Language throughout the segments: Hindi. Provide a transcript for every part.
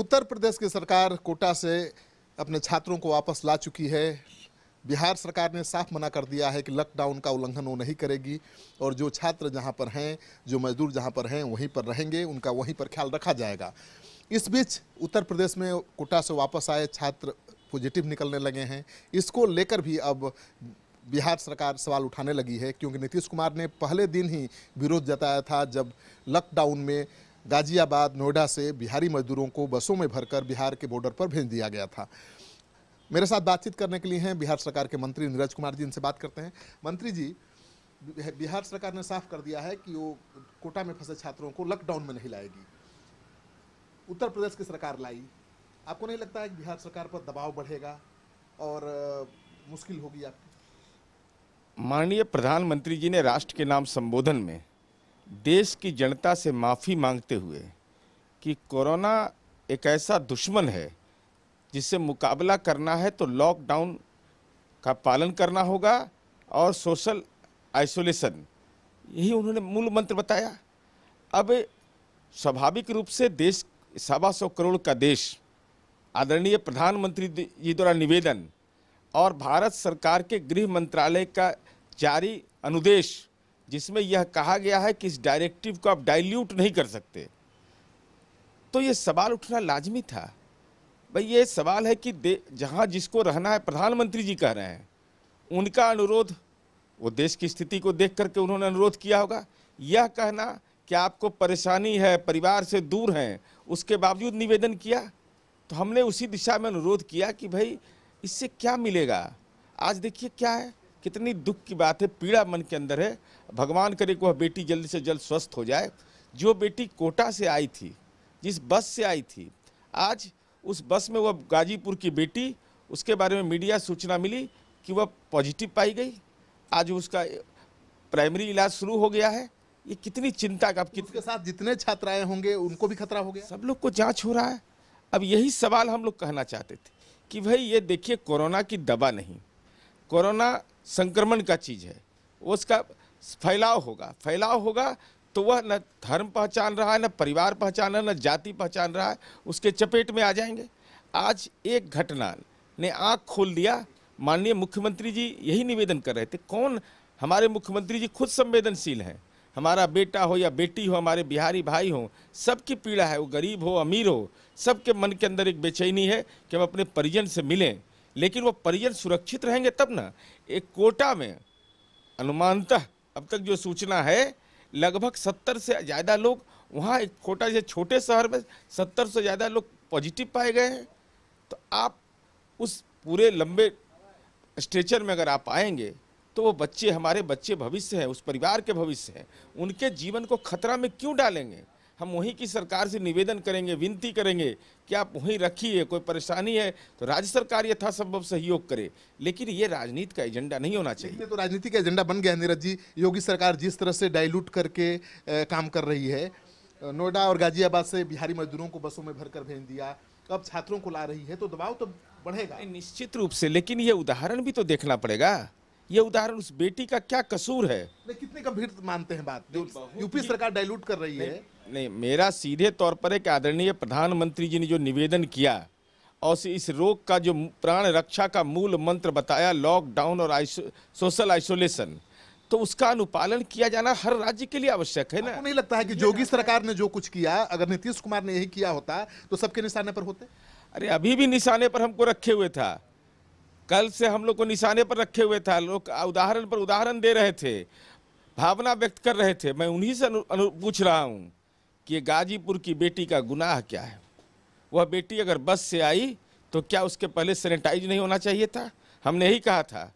उत्तर प्रदेश की सरकार कोटा से अपने छात्रों को वापस ला चुकी है बिहार सरकार ने साफ मना कर दिया है कि लॉकडाउन का उल्लंघन वो नहीं करेगी और जो छात्र जहाँ पर हैं जो मजदूर जहाँ पर हैं वहीं पर रहेंगे उनका वहीं पर ख्याल रखा जाएगा इस बीच उत्तर प्रदेश में कोटा से वापस आए छात्र पॉजिटिव निकलने लगे हैं इसको लेकर भी अब बिहार सरकार सवाल उठाने लगी है क्योंकि नीतीश कुमार ने पहले दिन ही विरोध जताया था जब लॉकडाउन में गाजियाबाद नोएडा से बिहारी मजदूरों को बसों में भरकर बिहार के बॉर्डर पर भेज दिया गया था मेरे साथ बातचीत करने के लिए हैं बिहार सरकार के मंत्री नीरज कुमार जी इनसे बात करते हैं मंत्री जी बिहार सरकार ने साफ कर दिया है कि वो कोटा में फंसे छात्रों को लॉकडाउन में नहीं लाएगी उत्तर प्रदेश की सरकार लाई आपको नहीं लगता है कि बिहार सरकार पर दबाव बढ़ेगा और मुश्किल होगी आपकी माननीय प्रधानमंत्री जी ने राष्ट्र के नाम संबोधन में देश की जनता से माफ़ी मांगते हुए कि कोरोना एक ऐसा दुश्मन है जिससे मुकाबला करना है तो लॉकडाउन का पालन करना होगा और सोशल आइसोलेशन यही उन्होंने मूल मंत्र बताया अब स्वाभाविक रूप से देश सवा सौ करोड़ का देश आदरणीय प्रधानमंत्री जी द्वारा निवेदन और भारत सरकार के गृह मंत्रालय का जारी अनुदेश जिसमें यह कहा गया है कि इस डायरेक्टिव को आप डाइल्यूट नहीं कर सकते तो ये सवाल उठना लाजमी था भाई ये सवाल है कि जहाँ जिसको रहना है प्रधानमंत्री जी कह रहे हैं उनका अनुरोध वो देश की स्थिति को देख करके उन्होंने अनुरोध किया होगा यह कहना कि आपको परेशानी है परिवार से दूर हैं उसके बावजूद निवेदन किया तो हमने उसी दिशा में अनुरोध किया कि भाई इससे क्या मिलेगा आज देखिए क्या है कितनी दुख की बात है पीड़ा मन के अंदर है भगवान करे कि वह बेटी जल्द से जल्द स्वस्थ हो जाए जो बेटी कोटा से आई थी जिस बस से आई थी आज उस बस में वह गाजीपुर की बेटी उसके बारे में मीडिया सूचना मिली कि वह पॉजिटिव पाई गई आज उसका प्राइमरी इलाज शुरू हो गया है ये कितनी चिंता का कितने साथ जितने छात्राएं होंगे उनको भी खतरा हो गया सब लोग को जांच हो रहा है अब यही सवाल हम लोग कहना चाहते थे कि भाई ये देखिए कोरोना की दवा नहीं कोरोना संक्रमण का चीज़ है उसका फैलाव होगा फैलाव होगा तो वह न धर्म पहचान रहा है न परिवार पहचान रहा है न जाति पहचान रहा है उसके चपेट में आ जाएंगे आज एक घटना ने आँख खोल दिया माननीय मुख्यमंत्री जी यही निवेदन कर रहे थे कौन हमारे मुख्यमंत्री जी खुद संवेदनशील हैं हमारा बेटा हो या बेटी हो हमारे बिहारी भाई हो सबकी पीड़ा है वो गरीब हो अमीर हो सबके मन के अंदर एक बेचैनी है कि हम अपने परिजन से मिलें लेकिन वो परिजन सुरक्षित रहेंगे तब ना एक कोटा में अनुमानतः अब तक जो सूचना है लगभग सत्तर से ज़्यादा लोग वहाँ एक कोटा जैसे छोटे शहर में सत्तर से ज़्यादा लोग पॉजिटिव पाए गए हैं तो आप उस पूरे लंबे स्ट्रेचर में अगर आप आएंगे तो वो बच्चे हमारे बच्चे भविष्य हैं उस परिवार के भविष्य हैं उनके जीवन को खतरा में क्यों डालेंगे हम वहीं की सरकार से निवेदन करेंगे विनती करेंगे कि आप वहीं रखिए कोई परेशानी है तो राज्य सरकार यथासंभव सहयोग करे लेकिन ये राजनीति का एजेंडा नहीं होना चाहिए तो राजनीति का एजेंडा बन गया नीरज जी योगी सरकार जिस तरह से डायलूट करके काम कर रही है नोएडा और गाजियाबाद से बिहारी मजदूरों को बसों में भरकर भेज दिया अब छात्रों को ला रही है तो दबाव तो बढ़ेगा निश्चित रूप से लेकिन ये उदाहरण भी तो देखना पड़ेगा ये उदाहरण उस बेटी का क्या कसूर है कितने गंभीर मानते हैं बात यूपी सरकार डायलूट कर रही है नहीं मेरा सीधे तौर पर एक आदरणीय प्रधानमंत्री जी ने जो निवेदन किया और इस रोग का जो प्राण रक्षा का मूल मंत्र बताया लॉकडाउन और आइसो, सोशल आइसोलेशन तो उसका अनुपालन किया जाना हर राज्य के लिए आवश्यक है ना नहीं लगता है कि योगी सरकार ने जो कुछ किया अगर नीतीश कुमार ने यही किया होता तो सबके निशाने पर होते अरे अभी भी निशाने पर हमको रखे हुए था कल से हम लोग को निशाने पर रखे हुए था लोग उदाहरण पर उदाहरण दे रहे थे भावना व्यक्त कर रहे थे मैं उन्हीं से अनु, पूछ रहा हूँ कि गाजीपुर की बेटी का गुनाह क्या है वह बेटी अगर बस से आई तो क्या उसके पहले सैनिटाइज नहीं होना चाहिए था हमने यही कहा था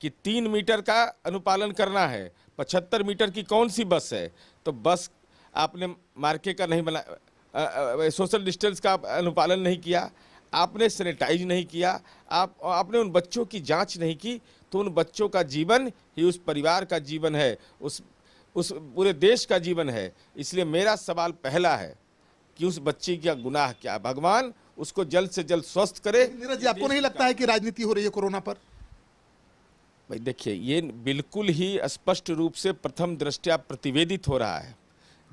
कि तीन मीटर का अनुपालन करना है पचहत्तर मीटर की कौन सी बस है तो बस आपने मार्के का नहीं बना आ, आ, आ, सोशल डिस्टेंस का अनुपालन नहीं किया आपने सैनिटाइज नहीं किया आप आपने उन बच्चों की जांच नहीं की तो उन बच्चों का जीवन ही उस परिवार का जीवन है उस उस पूरे देश का जीवन है इसलिए मेरा सवाल पहला है कि उस बच्ची का गुनाह क्या भगवान उसको जल्द से जल्द स्वस्थ करे नीरज जी आपको नहीं लगता है कि राजनीति हो रही है कोरोना पर भाई देखिए ये बिल्कुल ही स्पष्ट रूप से प्रथम दृष्टया प्रतिवेदित हो रहा है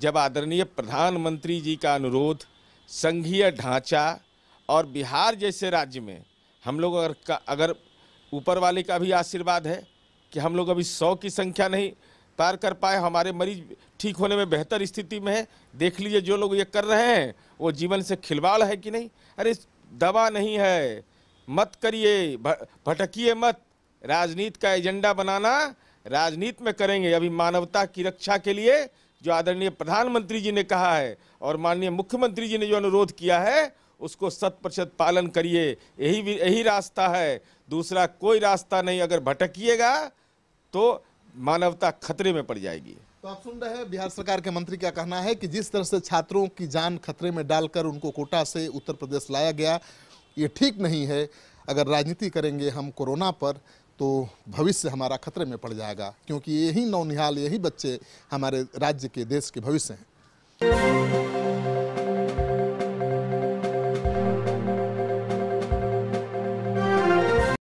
जब आदरणीय प्रधानमंत्री जी का अनुरोध संघीय ढांचा और बिहार जैसे राज्य में हम लोग अगर अगर ऊपर वाले का भी आशीर्वाद है कि हम लोग अभी सौ की संख्या नहीं पार कर पाए हमारे मरीज ठीक होने में बेहतर स्थिति में है देख लीजिए जो लोग ये कर रहे हैं वो जीवन से खिलवाड़ है कि नहीं अरे दवा नहीं है मत करिए भटकिए मत राजनीति का एजेंडा बनाना राजनीति में करेंगे अभी मानवता की रक्षा के लिए जो आदरणीय प्रधानमंत्री जी ने कहा है और माननीय मुख्यमंत्री जी ने जो अनुरोध किया है उसको शत प्रतिशत पालन करिए यही यही रास्ता है दूसरा कोई रास्ता नहीं अगर भटकिएगा तो मानवता खतरे में पड़ जाएगी तो आप सुन रहे हैं बिहार सरकार के मंत्री का कहना है कि जिस तरह से छात्रों की जान खतरे में डालकर उनको कोटा से उत्तर प्रदेश लाया गया ये ठीक नहीं है अगर राजनीति करेंगे हम कोरोना पर तो भविष्य हमारा खतरे में पड़ जाएगा क्योंकि यही नौनिहाल यही बच्चे हमारे राज्य के देश के भविष्य हैं